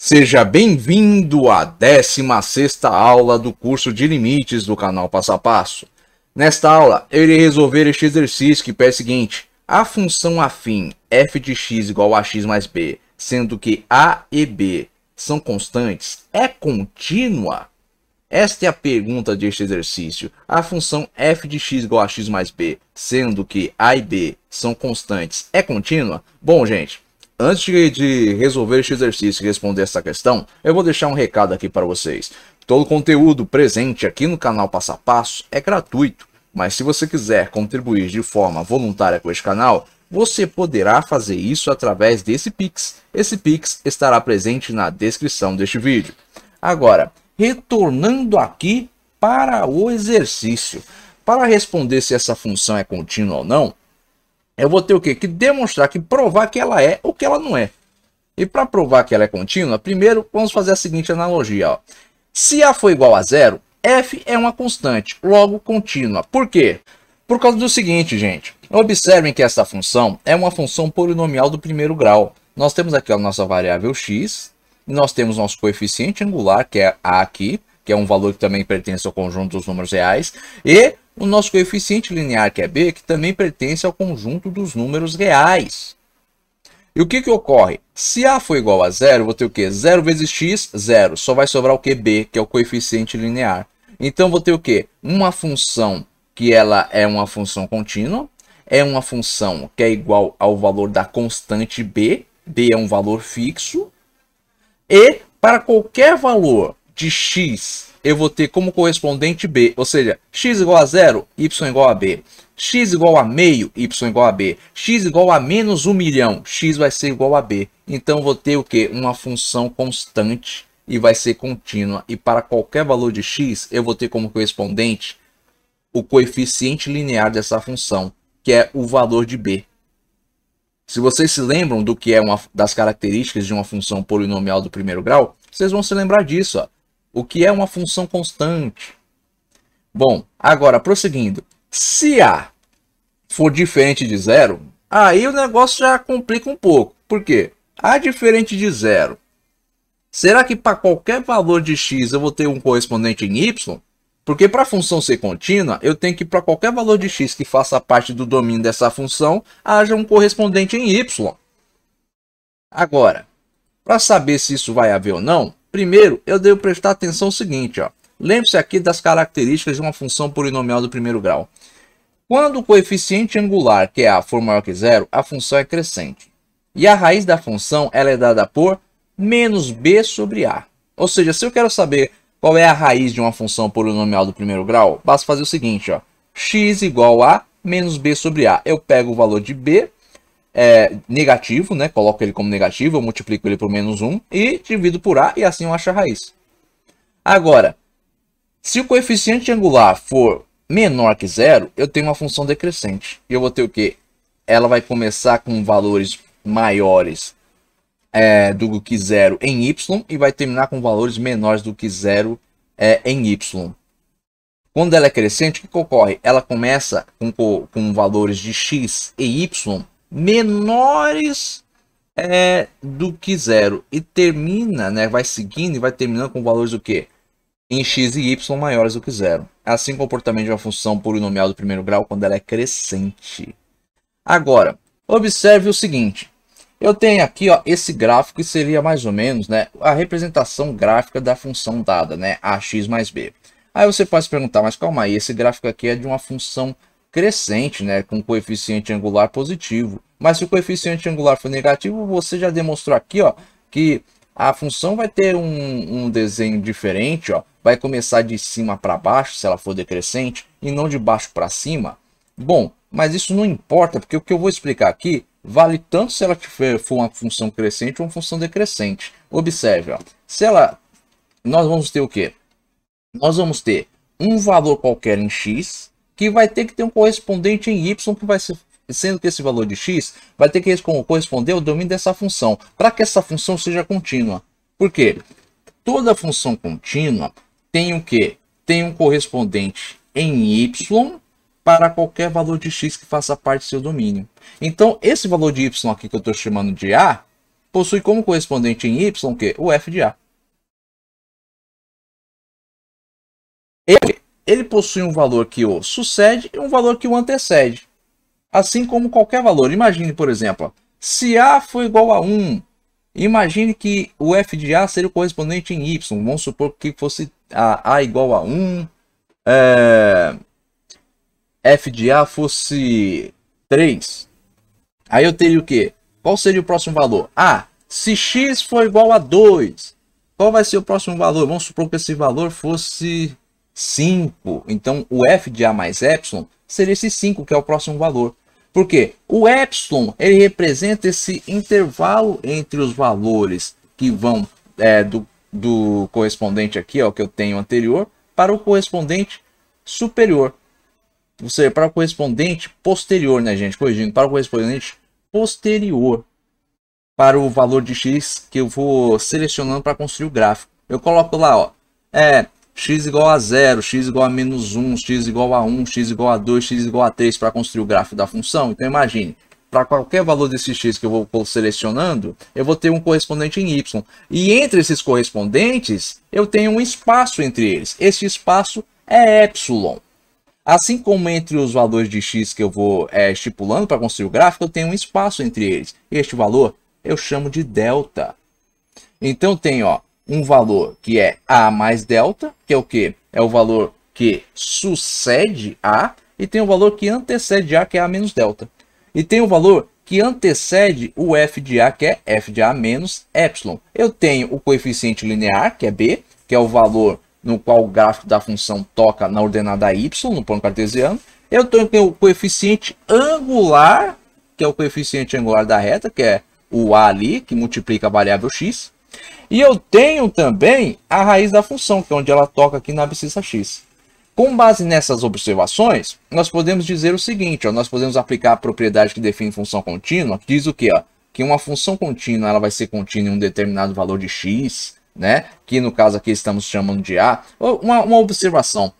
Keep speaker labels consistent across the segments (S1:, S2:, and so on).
S1: Seja bem-vindo à 16ª aula do curso de limites do canal Passo a Passo. Nesta aula, eu irei resolver este exercício que pede o seguinte. A função afim f de x igual a x mais b, sendo que a e b são constantes, é contínua? Esta é a pergunta deste exercício. A função f de x igual a x mais b, sendo que a e b são constantes, é contínua? Bom, gente, Antes de resolver este exercício e responder essa questão, eu vou deixar um recado aqui para vocês. Todo o conteúdo presente aqui no canal Passo a Passo é gratuito, mas se você quiser contribuir de forma voluntária com este canal, você poderá fazer isso através desse Pix. Esse Pix estará presente na descrição deste vídeo. Agora, retornando aqui para o exercício. Para responder se essa função é contínua ou não, é, eu vou ter o quê? Que demonstrar, que provar que ela é ou que ela não é. E para provar que ela é contínua, primeiro vamos fazer a seguinte analogia. Ó. Se A for igual a zero, F é uma constante, logo contínua. Por quê? Por causa do seguinte, gente. Observem que essa função é uma função polinomial do primeiro grau. Nós temos aqui a nossa variável x, nós temos nosso coeficiente angular, que é A aqui, que é um valor que também pertence ao conjunto dos números reais, e o nosso coeficiente linear, que é b, que também pertence ao conjunto dos números reais. E o que, que ocorre? Se a for igual a zero, vou ter o quê? Zero vezes x, zero. Só vai sobrar o que? b, que é o coeficiente linear. Então, vou ter o quê? Uma função que ela é uma função contínua, é uma função que é igual ao valor da constante b, b é um valor fixo, e para qualquer valor de x eu vou ter como correspondente b, ou seja, x igual a zero, y igual a b. x igual a meio, y igual a b. x igual a menos 1 milhão, x vai ser igual a b. Então, vou ter o quê? Uma função constante e vai ser contínua. E para qualquer valor de x, eu vou ter como correspondente o coeficiente linear dessa função, que é o valor de b. Se vocês se lembram do que é uma das características de uma função polinomial do primeiro grau, vocês vão se lembrar disso. Ó o que é uma função constante. Bom, agora prosseguindo. Se A for diferente de zero, aí o negócio já complica um pouco. Por quê? A diferente de zero. Será que para qualquer valor de x eu vou ter um correspondente em y? Porque para a função ser contínua, eu tenho que para qualquer valor de x que faça parte do domínio dessa função, haja um correspondente em y. Agora, para saber se isso vai haver ou não, Primeiro, eu devo prestar atenção ao seguinte, ó. Lembre-se aqui das características de uma função polinomial do primeiro grau. Quando o coeficiente angular, que é a for maior que zero, a função é crescente. E a raiz da função ela é dada por menos b sobre a. Ou seja, se eu quero saber qual é a raiz de uma função polinomial do primeiro grau, basta fazer o seguinte, ó, x igual a menos b sobre a. Eu pego o valor de b é, negativo, né? Coloco ele como negativo, eu multiplico ele por menos 1 e divido por A e assim eu acho a raiz. Agora, se o coeficiente angular for menor que zero, eu tenho uma função decrescente. E eu vou ter o quê? Ela vai começar com valores maiores é, do que zero em y e vai terminar com valores menores do que zero é, em y. Quando ela é crescente, o que ocorre? Ela começa com, com valores de x e y menores é, do que zero. E termina, né, vai seguindo e vai terminando com valores do que? Em x e y maiores do que zero. É assim o comportamento de uma função polinomial do primeiro grau quando ela é crescente. Agora, observe o seguinte. Eu tenho aqui ó, esse gráfico que seria mais ou menos né, a representação gráfica da função dada, né, ax mais b. Aí você pode se perguntar, mas calma aí, esse gráfico aqui é de uma função crescente, né, com coeficiente angular positivo. Mas se o coeficiente angular for negativo, você já demonstrou aqui, ó, que a função vai ter um, um desenho diferente, ó, vai começar de cima para baixo, se ela for decrescente, e não de baixo para cima. Bom, mas isso não importa, porque o que eu vou explicar aqui vale tanto se ela tiver, for uma função crescente ou uma função decrescente. Observe, ó, se ela, nós vamos ter o quê? Nós vamos ter um valor qualquer em x que vai ter que ter um correspondente em Y que vai ser sendo que esse valor de x vai ter que corresponder ao domínio dessa função, para que essa função seja contínua. Por quê? Toda função contínua tem o quê? Tem um correspondente em y para qualquer valor de x que faça parte do seu domínio. Então, esse valor de y aqui que eu estou chamando de a, possui como correspondente em y o, quê? o f de a ele possui um valor que o sucede e um valor que o antecede. Assim como qualquer valor. Imagine, por exemplo, se A for igual a 1, imagine que o f de A seria o correspondente em Y. Vamos supor que fosse a A igual a 1, é, f de A fosse 3. Aí eu teria o quê? Qual seria o próximo valor? Ah, se x for igual a 2, qual vai ser o próximo valor? Vamos supor que esse valor fosse 5. Então, o f de a mais epsilon seria esse 5, que é o próximo valor. Por quê? O epsilon ele representa esse intervalo entre os valores que vão é, do, do correspondente aqui, ó, que eu tenho anterior, para o correspondente superior. Ou seja, para o correspondente posterior, né, gente? Corrigindo, para o correspondente posterior. Para o valor de x que eu vou selecionando para construir o gráfico. Eu coloco lá, ó, é, x igual a 0, x igual a menos 1, x igual a 1, x igual a 2, x igual a 3 para construir o gráfico da função. Então imagine, para qualquer valor desse x que eu vou selecionando, eu vou ter um correspondente em y. E entre esses correspondentes, eu tenho um espaço entre eles. Esse espaço é epsilon. Assim como entre os valores de x que eu vou é, estipulando para construir o gráfico, eu tenho um espaço entre eles. Este valor eu chamo de delta. Então tem ó, um valor que é A mais delta, que é o que? É o valor que sucede A, e tem o valor que antecede A, que é A menos delta. E tem o valor que antecede o f de A, que é f de A menos epsilon. Eu tenho o coeficiente linear, que é B, que é o valor no qual o gráfico da função toca na ordenada y, no plano cartesiano. Eu tenho o coeficiente angular, que é o coeficiente angular da reta, que é o A ali, que multiplica a variável x. E eu tenho também a raiz da função, que é onde ela toca aqui na abscissa x. Com base nessas observações, nós podemos dizer o seguinte, ó, nós podemos aplicar a propriedade que define função contínua, que diz o quê? Ó, que uma função contínua ela vai ser contínua em um determinado valor de x, né? que no caso aqui estamos chamando de a. Uma, uma observação,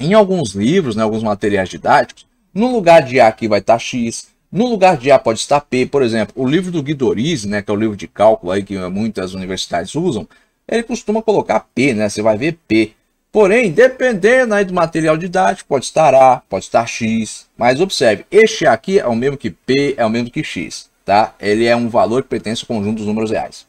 S1: em alguns livros, né, alguns materiais didáticos, no lugar de a aqui vai estar x, no lugar de A pode estar P, por exemplo, o livro do Guidoriz, né, que é o livro de cálculo aí que muitas universidades usam, ele costuma colocar P, né? Você vai ver P. Porém, dependendo aí do material didático, pode estar A, pode estar X. Mas observe, este aqui é o mesmo que P, é o mesmo que X, tá? Ele é um valor que pertence ao conjunto dos números reais.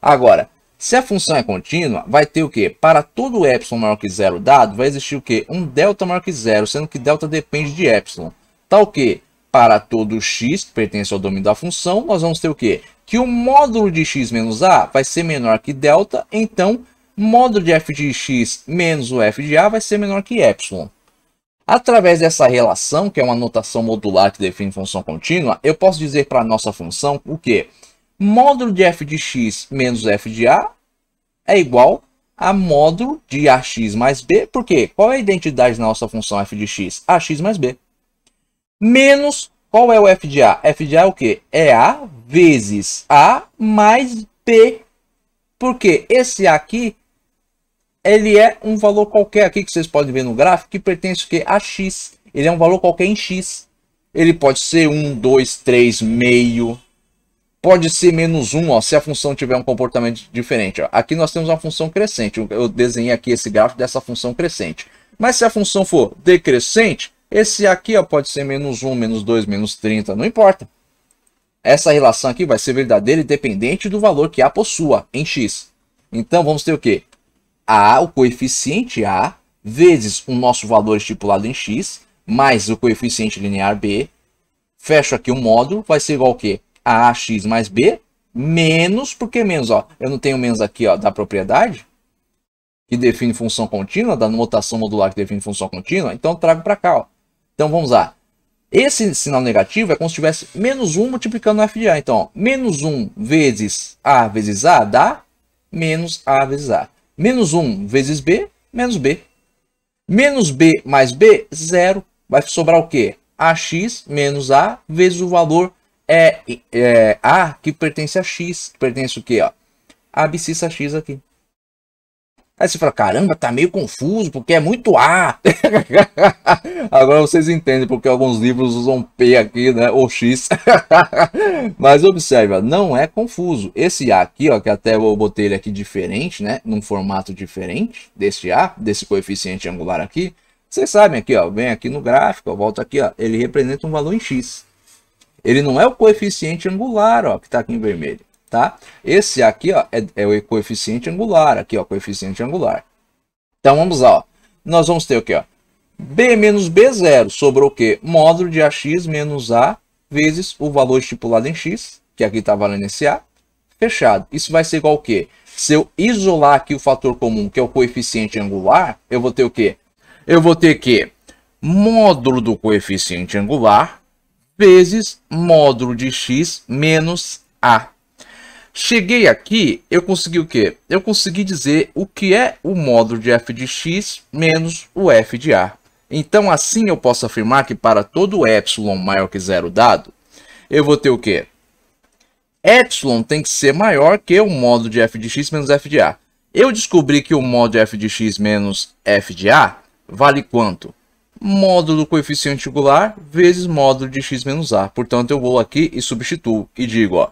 S1: Agora, se a função é contínua, vai ter o quê? Para todo epsilon maior que zero dado, vai existir o quê? Um delta maior que zero, sendo que delta depende de epsilon. Tal tá que para todo x que pertence ao domínio da função, nós vamos ter o quê? Que o módulo de x menos a vai ser menor que delta, então módulo de f de x menos o f de a vai ser menor que y. Através dessa relação, que é uma notação modular que define função contínua, eu posso dizer para a nossa função o quê? Módulo de f de x menos f de a é igual a módulo de ax mais b, porque qual é a identidade da nossa função f de x? ax mais b menos qual é o FDA? FDA é o que? É A vezes A mais B. Porque esse A aqui, ele é um valor qualquer aqui que vocês podem ver no gráfico que pertence o que a X. Ele é um valor qualquer em X. Ele pode ser 1, 2, 3, meio. Pode ser menos 1, ó, se a função tiver um comportamento diferente. Ó. Aqui nós temos uma função crescente. Eu desenhei aqui esse gráfico dessa função crescente. Mas se a função for decrescente, esse aqui ó, pode ser menos 1, menos 2, menos 30, não importa. Essa relação aqui vai ser verdadeira independente do valor que A possua em X. Então vamos ter o quê? A, o coeficiente A, vezes o nosso valor estipulado em X, mais o coeficiente linear B. Fecho aqui o módulo, vai ser igual ao quê? AX mais B, menos, porque menos, ó, eu não tenho menos aqui, ó, da propriedade, que define função contínua, da notação modular que define função contínua, então trago para cá, ó. Então vamos lá. Esse sinal negativo é como se tivesse menos 1 multiplicando o a. Então, menos 1 vezes A vezes A dá menos A vezes A. Menos 1 vezes B, menos B. Menos B mais B, zero. Vai sobrar o quê? AX menos A vezes o valor é, é A que pertence a X. Que pertence o quê? Ó? A abscissa X aqui. Aí você fala, caramba, tá meio confuso, porque é muito A. Agora vocês entendem porque alguns livros usam P aqui, né? Ou X. Mas observa, não é confuso. Esse A aqui, ó, que até eu botei ele aqui diferente, né? Num formato diferente desse A, desse coeficiente angular aqui. Vocês sabem aqui, ó, vem aqui no gráfico, ó, volta aqui, ó, ele representa um valor em X. Ele não é o coeficiente angular, ó, que está aqui em vermelho tá? Esse aqui, ó, é, é, o coeficiente angular, aqui, ó, coeficiente angular. Então, vamos lá, ó. Nós vamos ter o quê, ó? B menos B0 sobre o quê? Módulo de AX menos A vezes o valor estipulado em X, que aqui está valendo esse A, fechado. Isso vai ser igual o quê? Se eu isolar aqui o fator comum, que é o coeficiente angular, eu vou ter o quê? Eu vou ter que módulo do coeficiente angular vezes módulo de x menos a. Cheguei aqui, eu consegui o quê? Eu consegui dizer o que é o módulo de f de x menos o f de a. Então, assim eu posso afirmar que para todo epsilon maior que zero dado, eu vou ter o quê? Epsilon tem que ser maior que o módulo de f de x menos f de a. Eu descobri que o módulo de f de x menos f de a vale quanto? Módulo do coeficiente angular vezes módulo de x menos a. Portanto, eu vou aqui e substituo e digo, ó,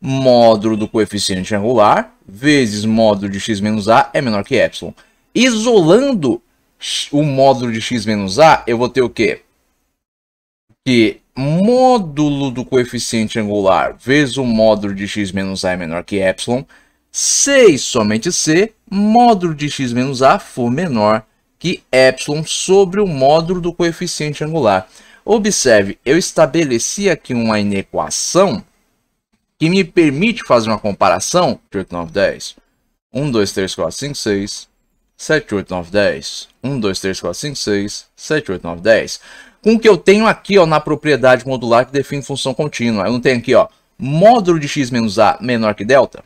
S1: módulo do coeficiente angular vezes módulo de x menos a é menor que epsilon. Isolando o módulo de x menos a, eu vou ter o quê? Que módulo do coeficiente angular vezes o módulo de x menos a é menor que epsilon. se somente se módulo de x menos a for menor que epsilon sobre o módulo do coeficiente angular. Observe, eu estabeleci aqui uma inequação que me permite fazer uma comparação. 8, 9, 10. 1, 2, 3, 4, 5, 6. 7, 8, 9, 10. 1, 2, 3, 4, 5, 6. 7, 8, 9, 10. Com o que eu tenho aqui ó, na propriedade modular que define função contínua. Eu não tenho aqui ó, módulo de x menos a menor que delta.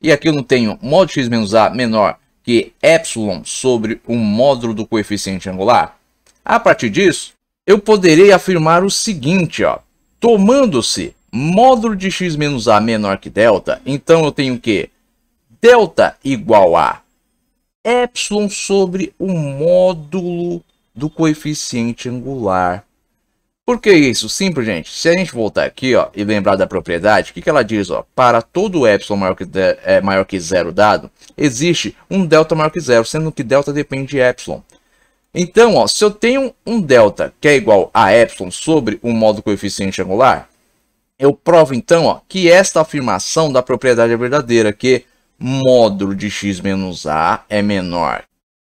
S1: E aqui eu não tenho módulo de x menos a menor que epsilon sobre o módulo do coeficiente angular. A partir disso, eu poderei afirmar o seguinte, ó, tomando-se módulo de x menos a menor que delta, então eu tenho que delta igual a epsilon sobre o módulo do coeficiente angular. Por que isso? Simples, gente. Se a gente voltar aqui ó, e lembrar da propriedade, o que, que ela diz? Ó? Para todo epsilon maior que, de, é, maior que zero dado, existe um delta maior que zero, sendo que delta depende de epsilon. Então, ó, se eu tenho um delta que é igual a epsilon sobre o módulo módulo coeficiente angular, eu provo então ó, que esta afirmação da propriedade é verdadeira, que módulo de x menos a é menor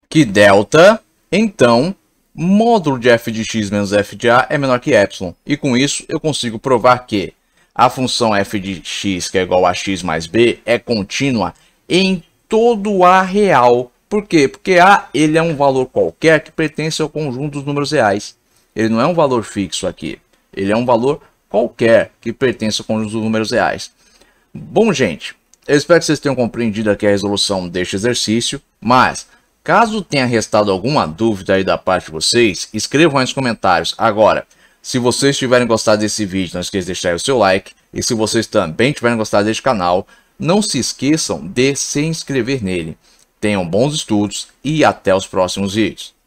S1: que delta, então módulo de f de x menos f de a é menor que y. E com isso eu consigo provar que a função f de x, que é igual a x mais b, é contínua em todo a real. Por quê? Porque a ele é um valor qualquer que pertence ao conjunto dos números reais. Ele não é um valor fixo aqui. Ele é um valor qualquer que pertença com os números reais. Bom, gente, eu espero que vocês tenham compreendido aqui a resolução deste exercício, mas caso tenha restado alguma dúvida aí da parte de vocês, escrevam aí nos comentários. Agora, se vocês tiverem gostado desse vídeo, não esqueça de deixar o seu like, e se vocês também tiverem gostado deste canal, não se esqueçam de se inscrever nele. Tenham bons estudos e até os próximos vídeos.